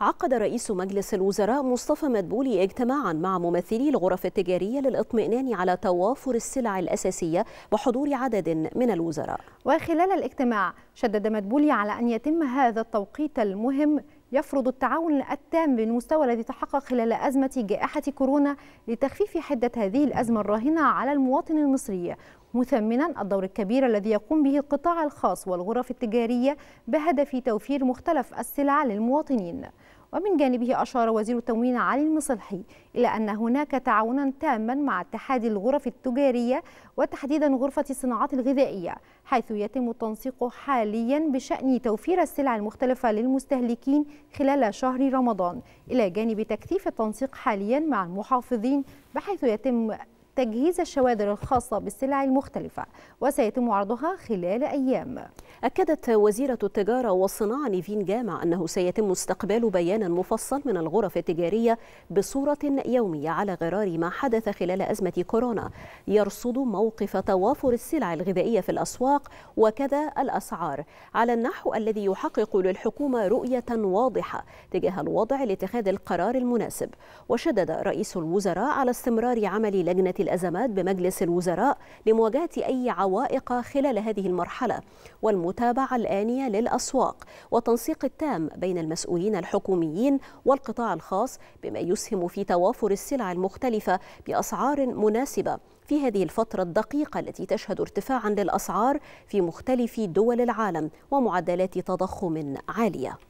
عقد رئيس مجلس الوزراء مصطفى مدبولي اجتماعا مع ممثلي الغرف التجارية للإطمئنان على توافر السلع الأساسية بحضور عدد من الوزراء وخلال الاجتماع شدد مدبولي على أن يتم هذا التوقيت المهم يفرض التعاون التام بالمستوى الذي تحقق خلال أزمة جائحة كورونا لتخفيف حدة هذه الأزمة الراهنة على المواطن المصري مثمنا الدور الكبير الذي يقوم به القطاع الخاص والغرف التجارية بهدف توفير مختلف السلع للمواطنين ومن جانبه أشار وزير التموين علي المصلحي إلى أن هناك تعاونا تاما مع اتحاد الغرف التجارية وتحديدا غرفة الصناعات الغذائية حيث يتم التنسيق حاليا بشأن توفير السلع المختلفة للمستهلكين خلال شهر رمضان إلى جانب تكثيف التنسيق حاليا مع المحافظين بحيث يتم تجهيز الشوادر الخاصة بالسلع المختلفة وسيتم عرضها خلال أيام أكدت وزيرة التجارة والصناعة نيفين جامع أنه سيتم استقبال بيان مفصل من الغرف التجارية بصورة يومية على غرار ما حدث خلال أزمة كورونا يرصد موقف توافر السلع الغذائية في الأسواق وكذا الأسعار على النحو الذي يحقق للحكومة رؤية واضحة تجاه الوضع لاتخاذ القرار المناسب وشدد رئيس الوزراء على استمرار عمل لجنة الأزمات بمجلس الوزراء لمواجهة أي عوائق خلال هذه المرحلة والم المتابعة الآنية للأسواق وتنسيق التام بين المسؤولين الحكوميين والقطاع الخاص بما يسهم في توافر السلع المختلفة بأسعار مناسبة في هذه الفترة الدقيقة التي تشهد ارتفاعا للأسعار في مختلف دول العالم ومعدلات تضخم عالية